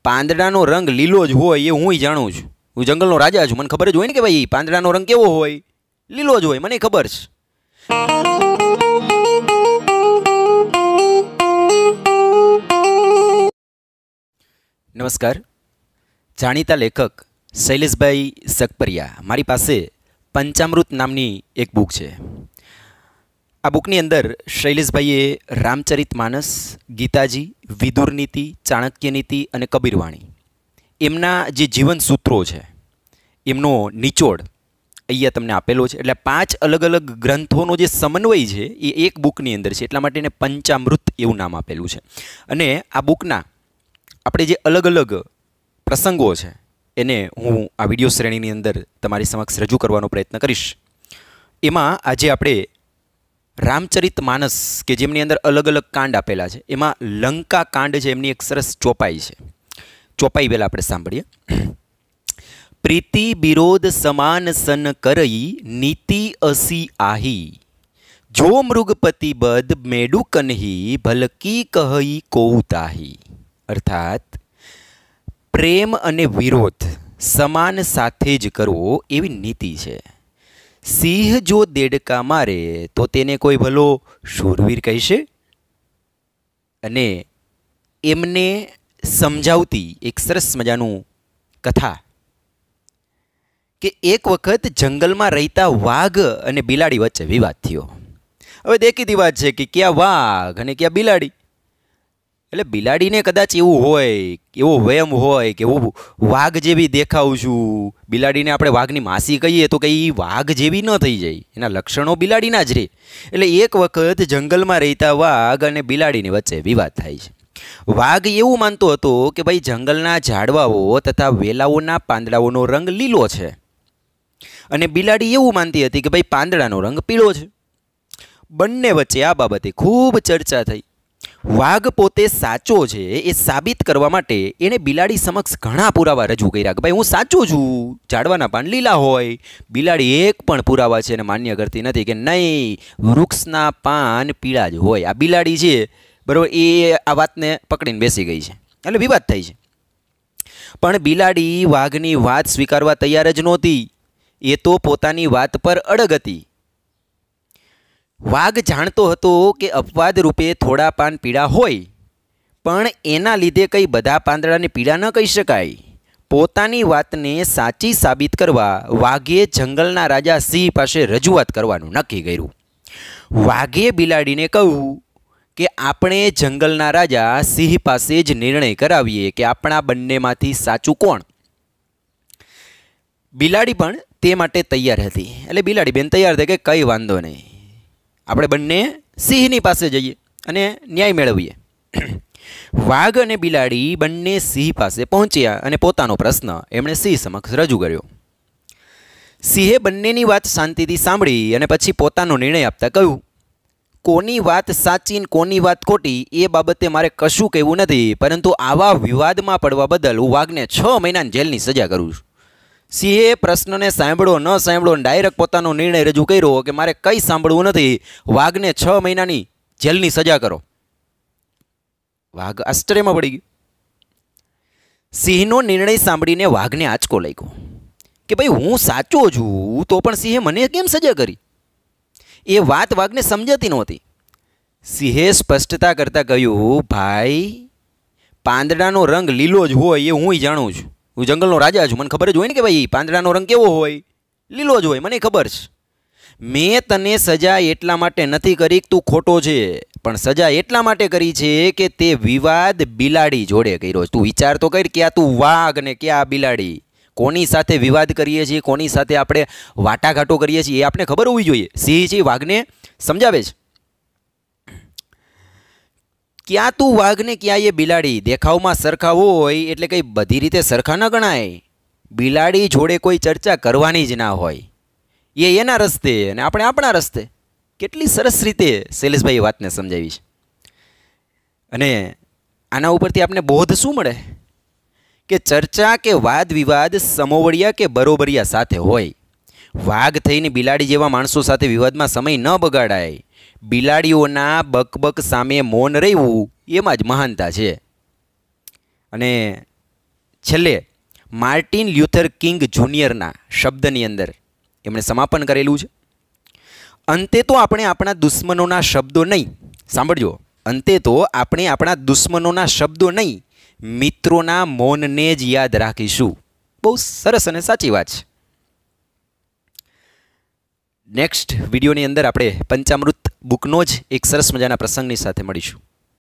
પાંદડાનો રંગ લીલો જ હોય એ હું જાણું છું હું જંગલનો રાજા છું મને ખબર જ હોય ને કે ભાઈ પાંદડાનો રંગ કેવો હોય લીલો જ હોય મને ખબર છે નમસ્કાર જાણીતા લેખક શૈલેષભાઈ સકપરિયા મારી પાસે પંચામૃત નામની એક બુક છે આ બુકની અંદર શૈલેષભાઈએ રામચરિત માનસ ગીતાજી વિદુર નીતિ ચાણક્ય નીતિ અને કબીરવાણી એમના જે જીવન સૂત્રો છે એમનો નિચોડ અહીંયા તમને આપેલો છે એટલે પાંચ અલગ અલગ ગ્રંથોનો જે સમન્વય છે એ એક બુકની અંદર છે એટલા માટે એને પંચામૃત એવું નામ આપેલું છે અને આ બુકના આપણે જે અલગ અલગ પ્રસંગો છે એને હું આ વિડીયો શ્રેણીની અંદર તમારી સમક્ષ રજૂ કરવાનો પ્રયત્ન કરીશ એમાં આજે આપણે રામચરિત માનસ કે જેમની અંદર અલગ અલગ કાંડ આપેલા છે એમાં લંકા કાંડ છે એમની એક સરસ ચોપાઈ છે ચોપાઈ પહેલાં આપણે સાંભળીએ પ્રીતિ વિરોધ સમાન સન કરઈ નીતિ અસી આહી જો મૃગપતિ બદ મેડુ કનહી ભલકી કહી કૌતાહી અર્થાત પ્રેમ અને વિરોધ સમાન સાથે જ કરવો એવી નીતિ છે સિંહ જો દેડકા મારે તો તેને કોઈ ભલો શૂરવીર કહેશે અને એમને સમજાવતી એક સરસ મજાનું કથા કે એક વખત જંગલમાં રહેતા વાઘ અને બિલાડી વચ્ચે વિવાદ થયો હવે દેખીતી વાત છે કે ક્યાં વાઘ અને ક્યાં બિલાડી એટલે બિલાડીને કદાચ એવું હોય એવો વયમ હોય કે હું વાઘ જેવી દેખાઉં છું બિલાડીને આપણે વાઘની માસી કહીએ તો કંઈ વાઘ જેવી ન થઈ જાય એના લક્ષણો બિલાડીના જ રહે એટલે એક વખત જંગલમાં રહેતા વાઘ અને બિલાડીની વચ્ચે વિવાદ થાય છે વાઘ એવું માનતો હતો કે ભાઈ જંગલના ઝાડવાઓ તથા વેલાઓના પાંદડાઓનો રંગ લીલો છે અને બિલાડી એવું માનતી હતી કે ભાઈ પાંદડાનો રંગ પીળો છે બંને વચ્ચે આ બાબતે ખૂબ ચર્ચા થઈ વાઘ પોતે સાચો છે એ સાબિત કરવા માટે એણે બિલાડી સમક્ષ ઘણા પુરાવા રજૂ કર્યા કે ભાઈ હું સાચો છું ઝાડવાના પાન લીલા હોય બિલાડી એક પણ પુરાવા છે એને માન્ય કરતી નથી કે નહીં વૃક્ષના પાન પીળા જ હોય આ બિલાડી છે બરાબર એ આ વાતને પકડીને બેસી ગઈ છે એટલે વિવાદ થઈ છે પણ બિલાડી વાઘની વાત સ્વીકારવા તૈયાર જ નહોતી એ તો પોતાની વાત પર અડગ હતી વાઘ જાણતો હતો કે અપવાદ રૂપે થોડા પાન પીળા હોય પણ એના લીધે કંઈ બધા પાંદડાને પીડા ન કહી શકાય પોતાની વાતને સાચી સાબિત કરવા વાઘે જંગલના રાજા સિંહ પાસે રજૂઆત કરવાનું નક્કી કર્યું વાઘે બિલાડીને કહ્યું કે આપણે જંગલના રાજા સિંહ પાસે જ નિર્ણય કરાવીએ કે આપણા બંનેમાંથી સાચું કોણ બિલાડી પણ તે માટે તૈયાર હતી એટલે બિલાડી બેન તૈયાર થઈ કે કંઈ વાંધો નહીં આપણે બંને સિંહની પાસે જઈએ અને ન્યાય મેળવીએ વાઘ અને બિલાડી બંને સિંહ પાસે પહોંચ્યા અને પોતાનો પ્રશ્ન એમણે સિંહ સમક્ષ રજૂ કર્યો સિંહે બંનેની વાત શાંતિથી સાંભળી અને પછી પોતાનો નિર્ણય આપતા કહ્યું કોની વાત સાચી કોની વાત ખોટી એ બાબતે મારે કશું કહેવું નથી પરંતુ આવા વિવાદમાં પડવા બદલ હું વાઘને છ મહિનાની જેલની સજા કરું છું સિંહે પ્રશ્નને સાંભળ્યો ન સાંભળ્યો ડાયરેક્ટ પોતાનો નિર્ણય રજૂ કર્યો કે મારે કંઈ સાંભળવું નથી વાઘને છ મહિનાની જેલની સજા કરો વાઘ આશ્ચર્યમાં પડી ગયો સિંહનો નિર્ણય સાંભળીને વાઘને આંચકો લાગ્યો કે ભાઈ હું સાચો છું તો પણ સિંહે મને કેમ સજા કરી એ વાત વાઘને સમજાતી નહોતી સિંહે સ્પષ્ટતા કરતાં કહ્યું ભાઈ પાંદડાનો રંગ લીલો જ હોય એ હું જાણું છું હું જંગલનો રાજા છું મને ખબર જ હોય ને કે ભાઈ પાંદડાનો રંગ કેવો હોય લીલો જ હોય મને ખબર છે મેં તને સજા એટલા માટે નથી કરી તું ખોટો છે પણ સજા એટલા માટે કરી છે કે તે વિવાદ બિલાડી જોડે કર્યો તું વિચાર તો કર કે આ તું વાઘ ને કે આ બિલાડી કોની સાથે વિવાદ કરીએ છીએ કોની સાથે આપણે વાટાઘાટો કરીએ છીએ એ આપણે ખબર હોવી જોઈએ સિંહ છે વાઘને સમજાવે છે ક્યાં તું વાઘ ને ક્યાં એ બિલાડી દેખાવમાં સરખા હોય એટલે કંઈ બધી રીતે સરખા ન ગણાય બિલાડી જોડે કોઈ ચર્ચા કરવાની જ ના હોય એ એના રસ્તે અને આપણે આપણા રસ્તે કેટલી સરસ રીતે શૈલેષભાઈએ વાતને સમજાવી છે અને આના ઉપરથી આપણને બોધ શું મળે કે ચર્ચા કે વાદ વિવાદ સમોવડિયા કે બરોબરિયા સાથે હોય વાઘ થઈને બિલાડી જેવા માણસો સાથે વિવાદમાં સમય ન બગાડાય બિલાડીઓના બકબક સામે મૌન રહેવું એમાં જ મહાનતા છે અને છેલ્લે માર્ટિન લ્યુથર કિંગ જુનિયરના શબ્દની અંદર એમણે સમાપન કરેલું છે અંતે તો આપણે આપણા દુશ્મનોના શબ્દો નહીં સાંભળજો અંતે તો આપણે આપણા દુશ્મનોના શબ્દો નહીં મિત્રોના મૌનને જ યાદ રાખીશું બહુ સરસ અને સાચી વાત છે નેક્સ્ટ વિડીયોની અંદર આપણે પંચામૃત બુકનો જ એક સરસ મજાના પ્રસંગની સાથે મળીશું